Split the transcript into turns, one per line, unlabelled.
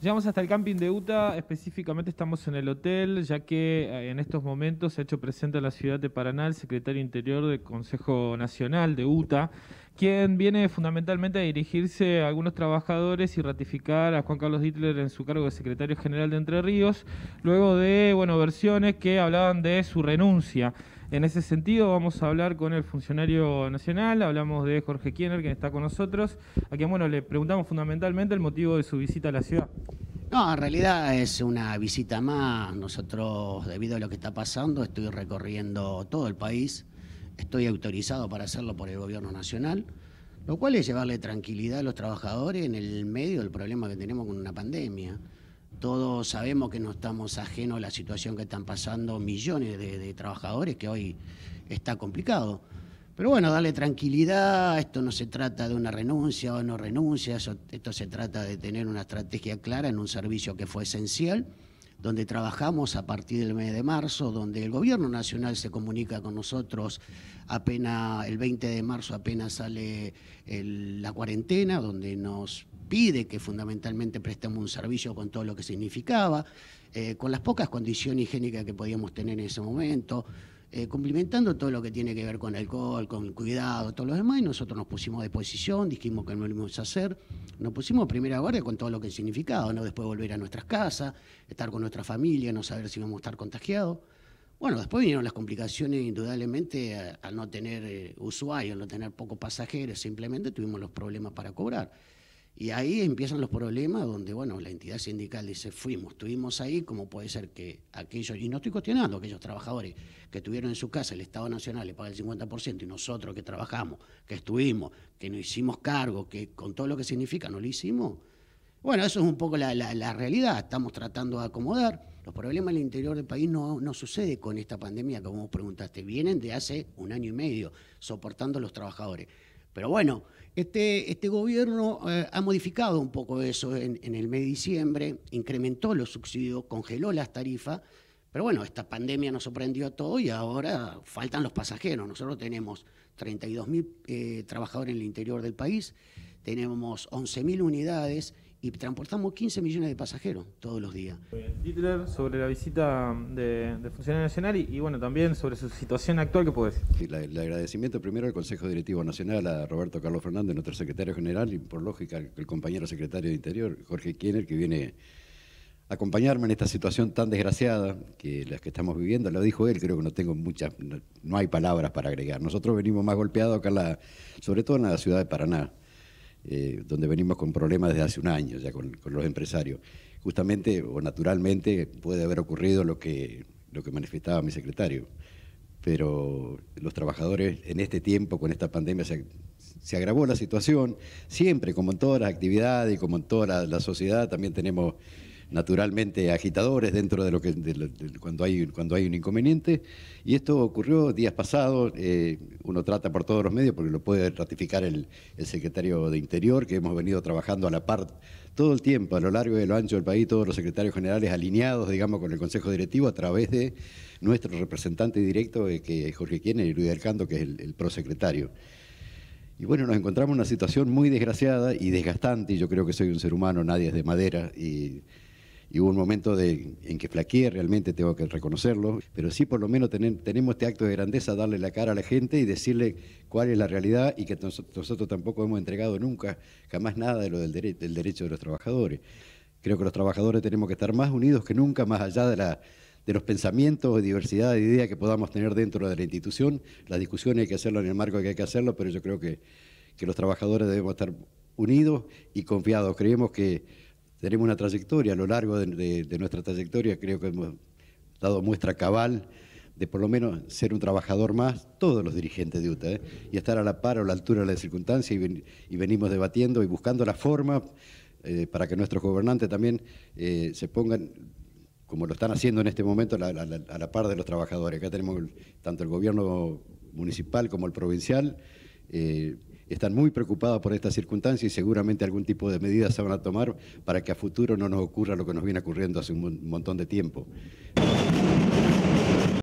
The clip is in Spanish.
Llegamos hasta el camping de Utah, específicamente estamos en el hotel, ya que eh, en estos momentos se ha hecho presente en la ciudad de Paraná el secretario interior del Consejo Nacional de Utah, quien viene fundamentalmente a dirigirse a algunos trabajadores y ratificar a Juan Carlos Hitler en su cargo de secretario general de Entre Ríos, luego de bueno, versiones que hablaban de su renuncia. En ese sentido, vamos a hablar con el funcionario nacional, hablamos de Jorge Kiener, quien está con nosotros, a quien bueno, le preguntamos fundamentalmente el motivo de su visita a la ciudad.
No, en realidad es una visita más. Nosotros, debido a lo que está pasando, estoy recorriendo todo el país. Estoy autorizado para hacerlo por el Gobierno Nacional, lo cual es llevarle tranquilidad a los trabajadores en el medio del problema que tenemos con una pandemia. Todos sabemos que no estamos ajenos a la situación que están pasando millones de, trabajadores, que hoy está complicado. Pero bueno, darle tranquilidad, esto no se trata de una renuncia o no renuncia, esto se trata de tener una estrategia clara en un servicio que fue esencial, donde trabajamos a partir del mes de marzo, donde el gobierno nacional se comunica con nosotros apenas el 20 de marzo apenas sale la cuarentena, donde nos pide que fundamentalmente prestemos un servicio con todo lo que significaba, eh, con las pocas condiciones higiénicas que podíamos tener en ese momento, eh, cumplimentando todo lo que tiene que ver con alcohol, con cuidado, todo lo demás, y nosotros nos pusimos a disposición, dijimos que no lo íbamos a hacer, nos pusimos a primera guardia con todo lo que significaba, no después volver a nuestras casas, estar con nuestra familia, no saber si íbamos a estar contagiados. Bueno, después vinieron las complicaciones, indudablemente, al no tener eh, usuarios, al no tener pocos pasajeros, simplemente tuvimos los problemas para cobrar. Y ahí empiezan los problemas donde, bueno, la entidad sindical dice, fuimos, estuvimos ahí, como puede ser que aquellos, y no estoy cuestionando, aquellos trabajadores que tuvieron en su casa el Estado Nacional le paga el 50% y nosotros que trabajamos, que estuvimos, que nos hicimos cargo, que con todo lo que significa no lo hicimos. Bueno, eso es un poco la, la, realidad, estamos tratando de acomodar. Los problemas en el interior del país no, no sucede con esta pandemia, como vos preguntaste, vienen de hace un año y medio, soportando los trabajadores. Pero bueno, este, este gobierno eh, ha modificado un poco eso en, el mes de diciembre, incrementó los subsidios, congeló las tarifas, pero bueno, esta pandemia nos sorprendió a todos y ahora faltan los pasajeros. Nosotros tenemos 32.000 eh, trabajadores en el interior del país, tenemos 11.000 unidades y transportamos 15 millones
de pasajeros todos los días. Hitler, sobre la visita de, funcionarios Funcionario Nacional y, bueno, también sobre su
situación actual, ¿qué puede decir? el agradecimiento primero al Consejo Directivo Nacional, a Roberto Carlos Fernández, nuestro secretario general, y por lógica el compañero secretario de Interior, Jorge Kiener, que viene a acompañarme en esta situación tan desgraciada que las que estamos viviendo, lo dijo él, creo que no tengo muchas, no, hay palabras para agregar. Nosotros venimos más golpeados acá, la, sobre todo en la ciudad de Paraná, eh, donde venimos con problemas desde hace un año ya con, los empresarios. Justamente o naturalmente puede haber ocurrido lo que, lo que manifestaba mi secretario, pero los trabajadores en este tiempo, con esta pandemia, se, agravó la situación. Siempre, como en todas las actividades y como en toda la sociedad, también tenemos naturalmente agitadores dentro de lo que cuando hay cuando hay un inconveniente y esto ocurrió días pasados eh, uno trata por todos los medios porque lo puede ratificar el, secretario de Interior que hemos venido trabajando a la par todo el tiempo a lo largo y a lo ancho del país todos los secretarios generales alineados digamos con el Consejo Directivo a través de nuestro representante directo eh, que es Jorge Quienes y Luis Alcando que es el, prosecretario y bueno, nos encontramos en una situación muy desgraciada y desgastante, y yo creo que soy un ser humano, nadie es de madera, y y hubo un momento de, en que flaqueé, realmente tengo que reconocerlo, pero sí por lo menos tenemos este acto de grandeza, darle la cara a la gente y decirle cuál es la realidad y que nosotros, tampoco hemos entregado nunca, jamás nada de lo del, derecho de los trabajadores. Creo que los trabajadores tenemos que estar más unidos que nunca, más allá de la de los pensamientos, diversidad de ideas que podamos tener dentro de la institución. Las discusiones hay que hacerlo en el marco que hay que hacerlo, pero yo creo que, que los trabajadores debemos estar unidos y confiados. Creemos que tenemos una trayectoria, a lo largo de, nuestra trayectoria creo que hemos dado muestra cabal de por lo menos ser un trabajador más, todos los dirigentes de UTA, ¿eh? y estar a la par o a la altura de las circunstancias, y, venimos debatiendo y buscando la forma eh, para que nuestros gobernantes también eh, se pongan, como lo están haciendo en este momento, a la, par de los trabajadores. Acá tenemos tanto el gobierno municipal como el provincial, están muy preocupadas por esta circunstancia y seguramente algún tipo de medidas se van a tomar para que a futuro no nos ocurra lo que nos viene ocurriendo hace un montón de tiempo.